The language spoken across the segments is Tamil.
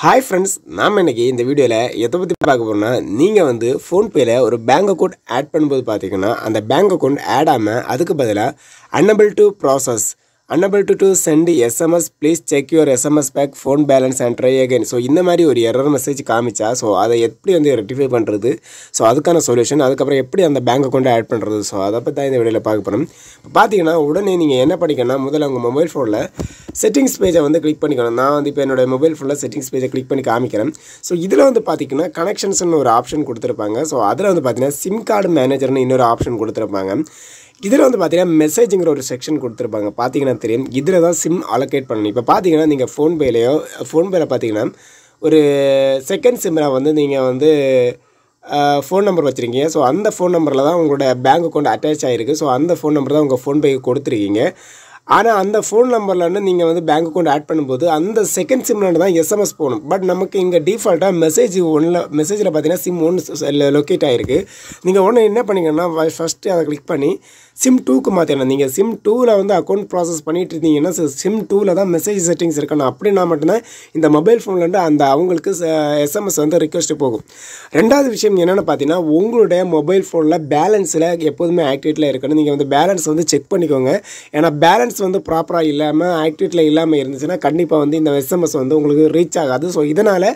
ஹாய் ஃப்ரெண்ட்ஸ் நாம் இன்றைக்கி இந்த வீடியோவில் எதை பற்றி பார்க்க போகிறோன்னா நீங்கள் வந்து ஃபோன்பேயில் ஒரு பேங்க் அக்கௌண்ட் ஆட் பண்ணும்போது பார்த்தீங்கன்னா அந்த பேங்க் அக்கௌண்ட் ஆட் ஆடாமல் அதுக்கு பதிலாக unable to process unable to to send SMS please check your SMS pack phone balance and try again so இந்த மாதிரி ஒரு எரர் மெசேஜ் காமிச்சா ஸோ அதை எப்படி வந்து ரெக்டிஃபை பண்ணுறது ஸோ அதுக்கான சொல்யூஷன் அதுக்கப்புறம் எப்படி அந்த பேங்க் அக்கௌண்ட்டை ஆட் பண்ணுறது ஸோ அதை பற்றி தான் இந்த வீடியோவில் பார்க்க போகிறோம் இப்போ பார்த்தீங்கன்னா உடனே நீங்கள் என்ன பண்ணிக்கணும் முதல்ல உங்கள் மொபைல் ஃபோனில் செட்டிங்ஸ் பேஜை வந்து கிளிக் பண்ணிக்கணும் நான் வந்து இப்போ என்னோடய மொபைல் ஃபோனில் செட்டிங்ஸ் பேஜை கிளிக் பண்ணி காமிக்கிறேன் ஸோ இதில் வந்து பார்த்தீங்கன்னா கனெக்ஷன்ஸ்னு ஒரு ஆப்ஷன் கொடுத்துருப்பாங்க ஸோ அதில் வந்து பார்த்தீங்கன்னா சிம் கார்டு மேனேஜர்னு இன்னொரு ஆப்ஷன் கொடுத்துருப்பாங்க இதில் வந்து பார்த்தீங்கன்னா மெசேஜுங்கிற ஒரு செக்ஷன் கொடுத்துருப்பாங்க பார்த்தீங்கன்னா தெரியும் இதில் தான் சிம் அலோகேட் பண்ணணும் இப்போ பார்த்தீங்கன்னா நீங்கள் ஃபோன்பேலையோ ஃபோன்பேயில் பார்த்தீங்கன்னா ஒரு செகண்ட் சிம்மில் வந்து நீங்கள் வந்து ஃபோன் நம்பர் வச்சுருக்கீங்க ஸோ அந்த ஃபோன் நம்பரில் தான் உங்களோட பேங்க் அக்கௌண்ட் அட்டாச் ஆகிருக்கு ஸோ அந்த ஃபோன் நம்பர் தான் உங்கள் ஃபோன்பேக்கு கொடுத்துருக்கீங்க ஆனால் அந்த ஃபோன் நம்பர்லன்னு நீங்கள் வந்து பேங்க் அக்கௌண்ட் ஆட் பண்ணும்போது அந்த செகண்ட் சிம்மில் தான் எஸ்எம்எஸ் போகணும் பட் நமக்கு இங்கே டிஃபால்ட்டாக மெசேஜ் ஒன்றில் மெசேஜில் பார்த்தீங்கன்னா சிம் ஒன்று லொக்கேட் ஆகிருக்கு நீங்கள் ஒன்று என்ன பண்ணிங்கன்னா ஃபஸ்ட்டு அதை கிளிக் பண்ணி சிம் டூக்கு மாற்றணும் நீங்கள் சிம் டூவில் வந்து அக்கௌண்ட் ப்ராசஸ் பண்ணிட்டு இருந்தீங்கன்னா சிம் டூவில் தான் மெசேஜ் செட்டிங்ஸ் இருக்கணும் அப்படின்னா மட்டும்தான் இந்த மொபைல் ஃபோன்லேருந்து அந்த அவங்களுக்கு எஸ்எம்எஸ் வந்து ரிக்வெஸ்ட்டு போகும் ரெண்டாவது விஷயம் என்னென்னு பார்த்தீங்கன்னா உங்களுடைய மொபைல் ஃபோனில் பேலன்ஸில் எப்போதுமே ஆக்டிவேட்டில் இருக்கணும் நீங்கள் வந்து பேலன்ஸ் வந்து செக் பண்ணிக்கோங்க ஏன்னா பேலன்ஸ் வந்து ப்ராப்பராக இல்லாமல் ஆக்டிவேட்டில் இல்லாமல் இருந்துச்சுன்னா கண்டிப்பாக வந்து இந்த எஸ்எம்எஸ் வந்து உங்களுக்கு ரீச் ஆகாது ஸோ இதனால்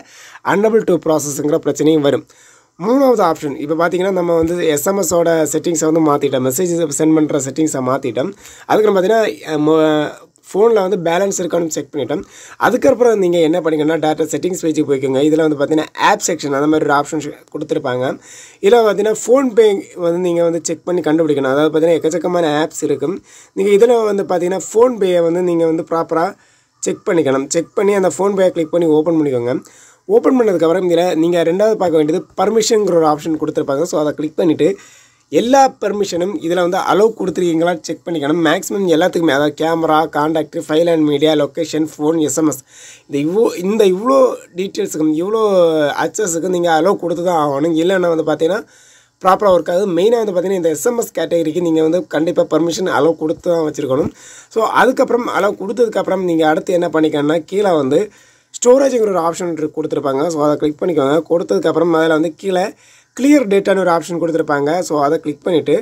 அன்னபிள் டூ ப்ராசஸ்ங்கிற பிரச்சனையும் வரும் மூணாவது ஆப்ஷன் இப்போ பார்த்தீங்கன்னா நம்ம வந்து எஸ்எம்எஸோட செட்டிங்ஸை வந்து மாற்றிட்டோம் மெசேஜ் சென்ட் பண்ணுற செட்டிங்ஸை மாற்றிட்டோம் அதுக்கப்புறம் பார்த்தீங்கன்னா ஃபோனில் வந்து பேலன்ஸ் இருக்கான்னு செக் பண்ணிட்டோம் அதுக்கப்புறம் நீங்கள் என்ன பண்ணிக்கணும்னா டேரக்டா செட்டிங்ஸ் பேஜுக்கு போய்க்கோங்க இதில் வந்து பார்த்தீங்கன்னா ஆப் செக்ஷன் அந்த மாதிரி ஒரு ஆப்ஷன் கொடுத்துருப்பாங்க இதில் பார்த்தீங்கன்னா ஃபோன்பே வந்து நீங்கள் வந்து செக் பண்ணி கண்டுபிடிக்கணும் அதாவது பார்த்தீங்கன்னா எக்கச்சக்கமான ஆப்ஸ் இருக்கும் நீங்கள் இதில் வந்து பார்த்தீங்கன்னா ஃபோன்பேயை வந்து நீங்கள் வந்து ப்ராப்பராக செக் பண்ணிக்கணும் செக் பண்ணி அந்த ஃபோன்பேயை கிளிக் பண்ணி ஓப்பன் பண்ணிக்கோங்க ஓப்பன் பண்ணதுக்கப்புறம் இதில் நீங்கள் ரெண்டாவது பார்க்க வேண்டியது பர்மிஷனுங்கிற ஒரு ஆப்ஷன் கொடுத்துருப்பாங்க ஸோ அதை கிளிக் பண்ணிவிட்டு எல்லா பெர்மிஷனும் இதில் வந்து அலோவ் கொடுத்துருக்கீங்களா செக் பண்ணிக்கணும் மேக்ஸிமம் எல்லாத்துக்குமே அதாவது camera contact file and media location phone SMS இந்த இவ்வளோ இந்த இவ்வளோ டீட்டெயில்ஸுக்கும் இவ்வளோ அக்சஸுக்கும் நீங்கள் அலோவ் கொடுத்து தான் ஆகணும் இல்லைன்னா வந்து பார்த்தீங்கன்னா ப்ராப்பராக ஒர்க் ஆகுது மெயினாக வந்து பார்த்தீங்கன்னா இந்த எஸ்எம்எஸ் கேட்டகரிக்கு நீங்கள் வந்து கண்டிப்பாக பர்மிஷன் அலோவ் கொடுத்து தான் வச்சுருக்கணும் ஸோ அதுக்கப்புறம் அலோவ் கொடுத்ததுக்கப்புறம் நீங்கள் அடுத்து என்ன பண்ணிக்கணும்னா கீழே வந்து ஸ்டோரேஜுங்கிற ஒரு ஆப்ஷன் கொடுத்துருப்பாங்க ஸோ அதை கிளிக் பண்ணிக்கோங்க கொடுத்ததுக்கப்புறம் அதில் வந்து கீழே கிளியர் டேட்டான்னு ஒரு ஆப்ஷன் கொடுத்துருப்பாங்க ஸோ அதை கிளிக் பண்ணிவிட்டு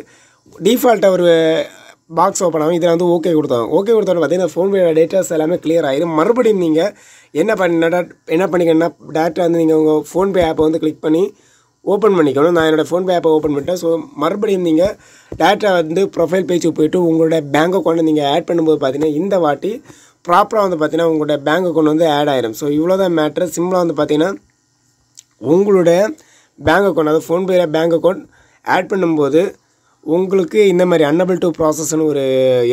டிஃபால்ட்டாக ஒரு பாக்ஸ் ஓப்பன் ஆகும் இதில் வந்து ஓகே கொடுத்தாங்க ஓகே கொடுத்தாலும் பார்த்தீங்கன்னா ஃபோன்பே டேட்டாஸ் எல்லாமே கிளியர் ஆகிடும் மறுபடியும் நீங்கள் என்ன பண்ண என்ன பண்ணிக்கணும்னா டேட்டா வந்து நீங்கள் உங்கள் ஃபோன்பே ஆப்பை வந்து கிளிக் பண்ணி ஓப்பன் பண்ணிக்கணும் நான் என்னோடய ஃபோன்பே ஆப்பை ஓப்பன் பண்ணிட்டேன் ஸோ மறுபடியும் நீங்கள் டேட்டா வந்து ப்ரொஃபைல் பேஜுக்கு போய்ட்டு உங்களோட பேங்க் அக்கௌண்ட்டை நீங்கள் ஆட் பண்ணும்போது பார்த்தீங்கன்னா இந்த வாட்டி ப்ராப்பராக வந்து பார்த்தீங்கன்னா உங்களுடைய பேங்க் அக்கௌண்ட் வந்து ஆட் ஆயிரும் ஸோ இவ்வளோ தான் மேட்ரு சிம்பிளாக வந்து பார்த்திங்கன்னா உங்களுடைய பேங்க் அக்கௌண்ட் அதாவது ஃபோன்பேயில் பேங்க் அக்கௌண்ட் ஆட் பண்ணும்போது உங்களுக்கு இந்த மாதிரி அன்னபிள் டூ ப்ராசஸ்னு ஒரு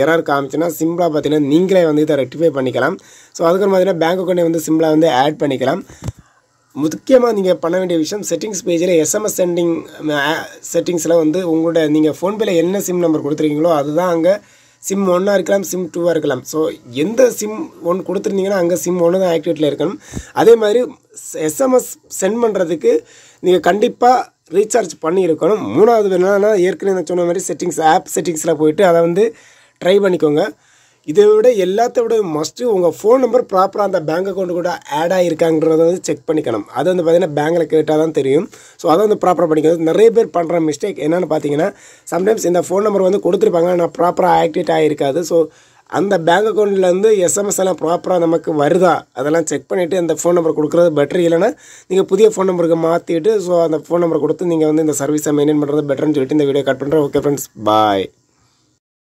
எரர் காமிச்சுன்னா சிம்பிளாக பார்த்தீங்கன்னா நீங்களே வந்து இதை ரெக்டிஃபை பண்ணிக்கலாம் ஸோ அதுக்கப்புறம் பார்த்தீங்கன்னா பேங்க் அக்கௌண்ட்டை வந்து சிம்பிளாக வந்து ஆட் பண்ணிக்கலாம் முக்கியமாக நீங்கள் பண்ண வேண்டிய விஷயம் செட்டிங்ஸ் பேஜில் எஸ்எம்எஸ் சென்டிங் செட்டிங்ஸில் வந்து உங்களோட நீங்கள் ஃபோன்பேயில் என்ன சிம் நம்பர் கொடுத்துருக்கீங்களோ அதுதான் அங்கே சிம் ஒன்னாக இருக்கலாம் சிம் டூவாக இருக்கலாம் ஸோ எந்த சிம் ஒன்று கொடுத்துருந்தீங்கன்னா அங்கே சிம் ஒன்று தான் ஆக்டிவேட்டில் இருக்கணும் அதே மாதிரி எஸ்எம்எஸ் சென்ட் பண்ணுறதுக்கு நீங்கள் கண்டிப்பாக ரீசார்ஜ் பண்ணியிருக்கணும் மூணாவது என்னென்னா ஏற்கனவே நான் சொன்ன மாதிரி செட்டிங்ஸ் ஆப் செட்டிங்ஸில் போயிட்டு அதை வந்து ட்ரை பண்ணிக்கோங்க இதை விட எல்லாத்த விட மஸ்ட்டு உங்கள் ஃபோன் நம்பர் ப்ராப்பராக அந்த பேங்க் அக்கௌண்ட் கூட ஆட் ஆகிருக்காங்கிறத வந்து செக் பண்ணிக்கணும் அது வந்து பார்த்திங்கன்னா பேங்க்கில் கேட்டால் தான் தெரியும் ஸோ அதை வந்து ப்ராப்பராக பண்ணிக்கிறது நிறைய பேர் பண்ணுற மிஸ்டேக் என்னென்னு பார்த்தீங்கன்னா சம்டைம்ஸ் இந்த ஃபோன் நம்பர் வந்து கொடுத்துருப்பாங்க ஆனால் ப்ராப்பராக ஆக்டிவேட் ஆகிருக்காது ஸோ அந்த பேங்க் அக்கௌண்ட்லேருந்து எஸ்எம்எஸ் எல்லாம் ப்ராப்பராக நமக்கு வருதா அதெல்லாம் செக் பண்ணிவிட்டு அந்த ஃபோன் நம்பர் கொடுக்குறது பெட்ரு இல்லைனா நீங்கள் புதிய ஃபோன் நம்பருக்கு மாற்றிட்டு ஸோ அந்த ஃபோன் நம்பர் கொடுத்து நீங்கள் வந்து இந்த சர்வீஸை மெயின்டைன் பண்ணுறது பெட்டர்னு சொல்லிட்டு இந்த வீடியோ கட் பண்ணுறேன் ஓகே ஃப்ரெண்ட்ஸ் பாய்